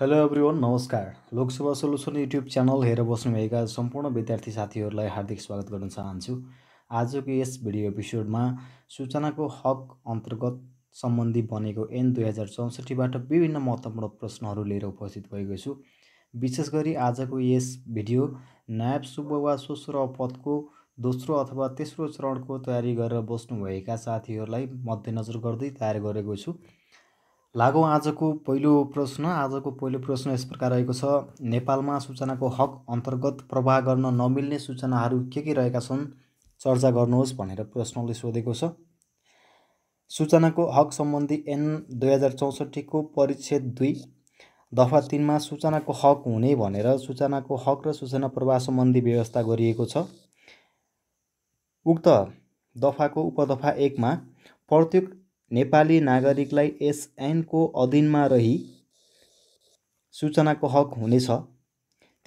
hello everyone नमस्कार Lok Sewa solution YouTube channel हेरेर बस्नुभएका सम्पूर्ण विद्यार्थी साथीहरूलाई हार्दिक स्वागत गर्न चाहन्छु आजको यस भिडियो एपिसोडमा सूचनाको हक अन्तर्गत सम्बन्धी बनेको एन दुई हजार चौसठीबाट विभिन्न महत्त्वपूर्ण प्रश्नहरू लिएर उपस्थित भएको छु विशेष गरी आजको यस भिडियो नायब शुभ वा सोस्रो पदको दोस्रो अथवा तेस्रो चरणको तयारी गरेर बस्नुभएका साथीहरूलाई मध्यनजर गर्दै तयार गरेको छु लागौँ आजको पहिलो प्रश्न आजको पहिलो प्रश्न यस प्रकार रहेको छ नेपालमा सूचनाको हक अन्तर्गत प्रवाह गर्न नमिल्ने सूचनाहरू के के रहेका छन् चर्चा गर्नुहोस् भनेर प्रश्नले सोधेको छ सूचनाको हक सम्बन्धी एन दुई हजार चौसठीको परिच्छेद दुई दफा तिनमा सूचनाको हक हुने भनेर सूचनाको हक र सूचना प्रवाह सम्बन्धी व्यवस्था गरिएको छ उक्त दफाको उपदफा एकमा प्रत्येक नेपाली नागरिकलाई यस ऐनको अधीनमा रही सूचनाको हक हुनेछ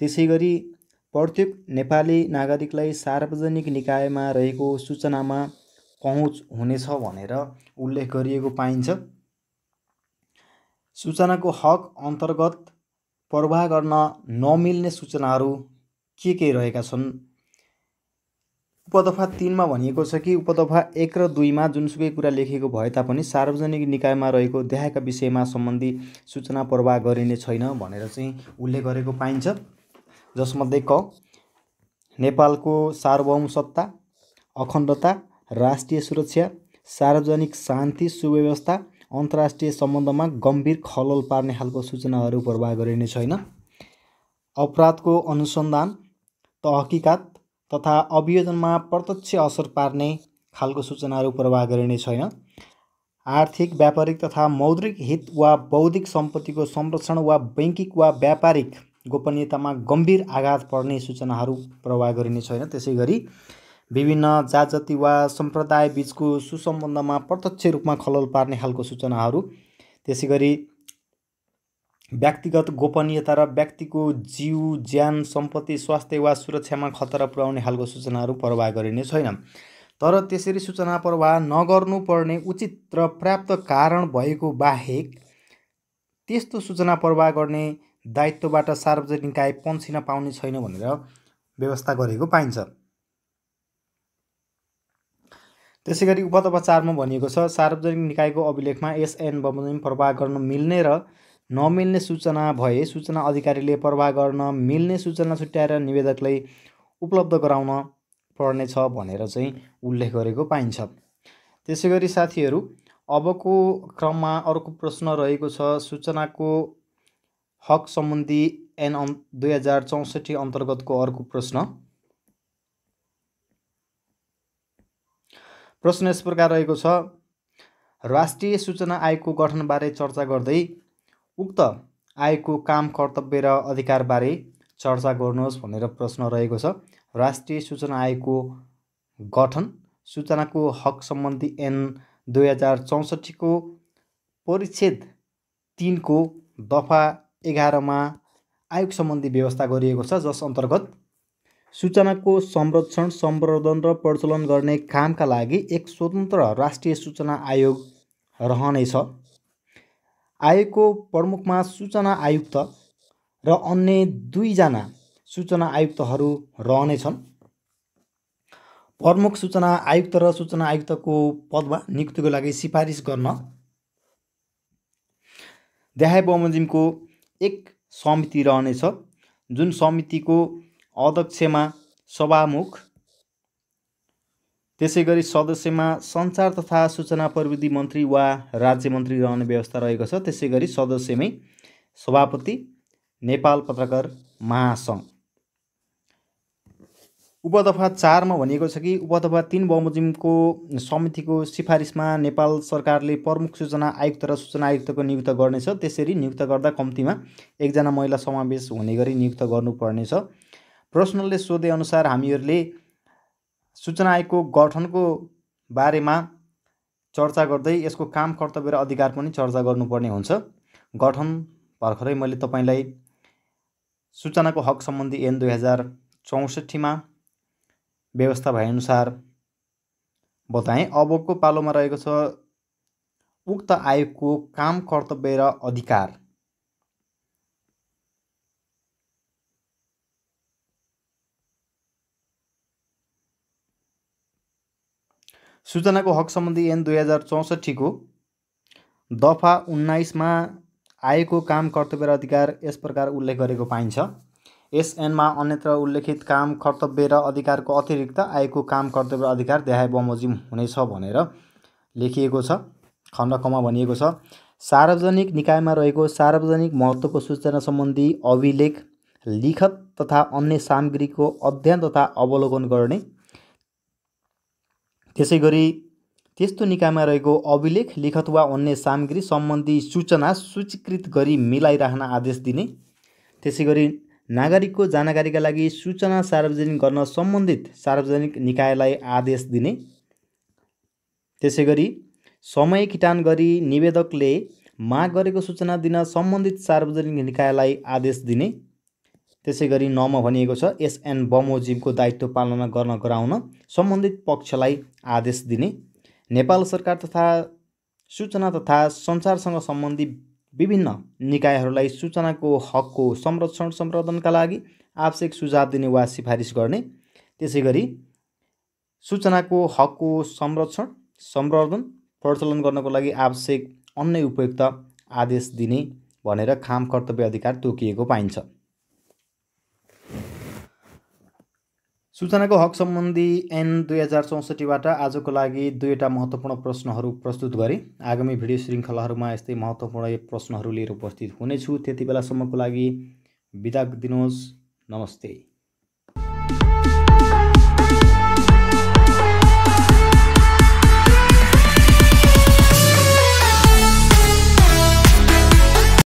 त्यसै गरी प्रत्येक नेपाली नागरिकलाई सार्वजनिक निकायमा रहेको सूचनामा पहुँच हुनेछ भनेर उल्लेख गरिएको पाइन्छ सूचनाको हक अन्तर्गत प्रवाह गर्न नमिल्ने सूचनाहरू के के रहेका छन् उपदफा तिनमा भनिएको छ कि उपदफा एक र दुईमा जुनसुकै कुरा लेखिएको भए तापनि सार्वजनिक निकायमा रहेको देहायका विषयमा सम्बन्धी सूचना प्रवाह गरिने छैन भनेर चाहिँ उल्लेख गरेको पाइन्छ जसमध्ये क नेपालको सार्वभौम सत्ता अखण्डता राष्ट्रिय सुरक्षा सार्वजनिक शान्ति सुव्यवस्था अन्तर्राष्ट्रिय सम्बन्धमा गम्भीर खलल पार्ने खालको सूचनाहरू प्रवाह गरिने छैन अपराधको अनुसन्धान तहकिकात तथा अभियोजनमा प्रत्यक्ष असर पार्ने खालको सूचनाहरू प्रवाह गरिने छैन आर्थिक व्यापारिक तथा मौद्रिक हित वा बौद्धिक सम्पत्तिको संरक्षण वा बैङ्किक वा व्यापारिक गोपनीयतामा गम्भीर आघात पर्ने सूचनाहरू प्रवाह गरिने छैन त्यसै गरी विभिन्न जात जाति वा सम्प्रदाय बिचको सुसम्बन्धमा प्रत्यक्ष रूपमा खलल पार्ने खालको सूचनाहरू त्यसै गरी व्यक्तिगत गोपनीयता र व्यक्तिको जीव ज्यान सम्पत्ति स्वास्थ्य वा सुरक्षामा खतरा पुर्याउने खालको सूचनाहरू प्रवाह गरिने छैन तर त्यसरी सूचना प्रवाह नगर्नुपर्ने उचित र पर्याप्त कारण भएको बाहेक त्यस्तो सूचना प्रवाह गर्ने दायित्वबाट सार्वजनिक निकाय पन्छिन पाउने छैन भनेर व्यवस्था गरेको पाइन्छ त्यसै गरी उपतपा भनिएको छ सार्वजनिक निकायको अभिलेखमा एसएन बमोजिम प्रवाह गर्न मिल्ने र नमिल्ने सूचना भए सूचना अधिकारीले प्रवाह गर्न मिल्ने सूचना छुट्याएर निवेदकलाई उपलब्ध गराउन पर्नेछ भनेर चाहिँ उल्लेख गरेको पाइन्छ त्यसै गरी साथीहरू अबको क्रममा अर्को प्रश्न रहेको छ सूचनाको हक सम्बन्धी एन अन् दुई हजार चौसठी अन्तर्गतको अर्को प्रश्न प्रश्न यस प्रकार रहेको छ राष्ट्रिय सूचना आयोगको गठनबारे चर्चा गर्दै उक्त आयोगको काम कर्तव्य र अधिकारबारे चर्चा गर्नुहोस् भनेर प्रश्न रहेको छ राष्ट्रिय सूचना आयोगको गठन सूचनाको हक सम्बन्धी एन दुई हजार चौसठीको परिच्छेद तिनको दफा एघारमा आयोग सम्बन्धी व्यवस्था गरिएको छ जस अन्तर्गत सूचनाको संरक्षण सम्वर्धन र प्रचलन गर्ने कामका लागि एक स्वतन्त्र राष्ट्रिय सूचना आयोग रहनेछ आयोगको प्रमुखमा सूचना आयुक्त र अन्य दुईजना सूचना आयुक्तहरू रहनेछन् प्रमुख सूचना आयुक्त र सूचना आयुक्तको पदमा नियुक्तिको लागि सिफारिस गर्न देहाय बमोजिमको एक समिति रहनेछ जुन समितिको अध्यक्षमा सभामुख त्यसै गरी सदस्यमा सञ्चार तथा सूचना प्रविधि मन्त्री वा राज्य मन्त्री रहने व्यवस्था रहेको छ त्यसै गरी सदस्यमै सभापति नेपाल पत्रकार महासङ्घ उपदफा चारमा भनिएको छ कि उपदफा तिन बमोजिमको समितिको सिफारिसमा नेपाल सरकारले प्रमुख सूचना आयुक्त र सूचना आयुक्तको नियुक्त गर्नेछ त्यसरी नियुक्त गर्दा कम्तीमा एकजना महिला समावेश हुने गरी नियुक्त गर्नुपर्नेछ प्रश्नले सोधेअनुसार हामीहरूले सूचना आयोगको गठनको बारेमा चर्चा गर्दै यसको काम कर्तव्य र अधिकार पनि चर्चा गर्नुपर्ने हुन्छ गठन भर्खरै मैले तपाईँलाई सूचनाको हक सम्बन्धी एन दुई हजार चौसठीमा व्यवस्था भएअनुसार बताएँ अबको पालोमा रहेको छ उक्त आयोगको काम कर्तव्य र अधिकार सूचनाको हक सम्बन्धी ऐन दुई हजार चौसठीको दफा उन्नाइसमा आएको काम कर्तव्य र अधिकार यस प्रकार उल्लेख गरेको पाइन्छ यस ऐनमा अन्यत्र उल्लेखित काम कर्तव्य र अधिकारको अतिरिक्त आएको काम कर्तव्य र अधिकार देहाय बमोजिम हुनेछ भनेर लेखिएको छ खण्डकमा भनिएको छ सार्वजनिक निकायमा रहेको सार्वजनिक महत्त्वको सूचना सम्बन्धी अभिलेख लिखत तथा अन्य सामग्रीको अध्ययन तथा अवलोकन गर्ने त्यसै गरी त्यस्तो निकायमा रहेको अभिलेख लिखत वा अन्य सामग्री सम्बन्धी सूचना सूचीकृत गरी मिलाइराख्न आदेश दिने त्यसै गरी नागरिकको जानकारीका लागि सूचना सार्वजनिक गर्न सम्बन्धित सार्वजनिक निकायलाई आदेश दिने त्यसै गरी समय किटान गरी निवेदकले माग गरेको सूचना दिन सम्बन्धित सार्वजनिक निकायलाई आदेश दिने त्यसै गरी नमा भनिएको छ एसएन बमोजिमको दायित्व पालना गर्न गराउन सम्बन्धित पक्षलाई आदेश दिने नेपाल सरकार तथा सूचना तथा सञ्चारसँग सम्बन्धी विभिन्न निकायहरूलाई सूचनाको हकको संरक्षण संवर्धनका लागि आवश्यक सुझाव दिने वा सिफारिस गर्ने त्यसै गरी सूचनाको हकको संरक्षण सम्वर्धन प्रचलन गर्नको लागि आवश्यक अन्य उपयुक्त आदेश दिने भनेर खाम कर्तव्य अधिकार तोकिएको पाइन्छ सूचनाको हक सम्बन्धी एन दुई हजार चौसठीबाट आजको लागि दुईवटा महत्त्वपूर्ण प्रश्नहरू प्रस्तुत गरे आगामी भिडियो श्रृङ्खलाहरूमा यस्तै महत्त्वपूर्ण प्रश्नहरू लिएर उपस्थित हुनेछु त्यति बेलासम्मको लागि बिदा दिनुहोस् नमस्ते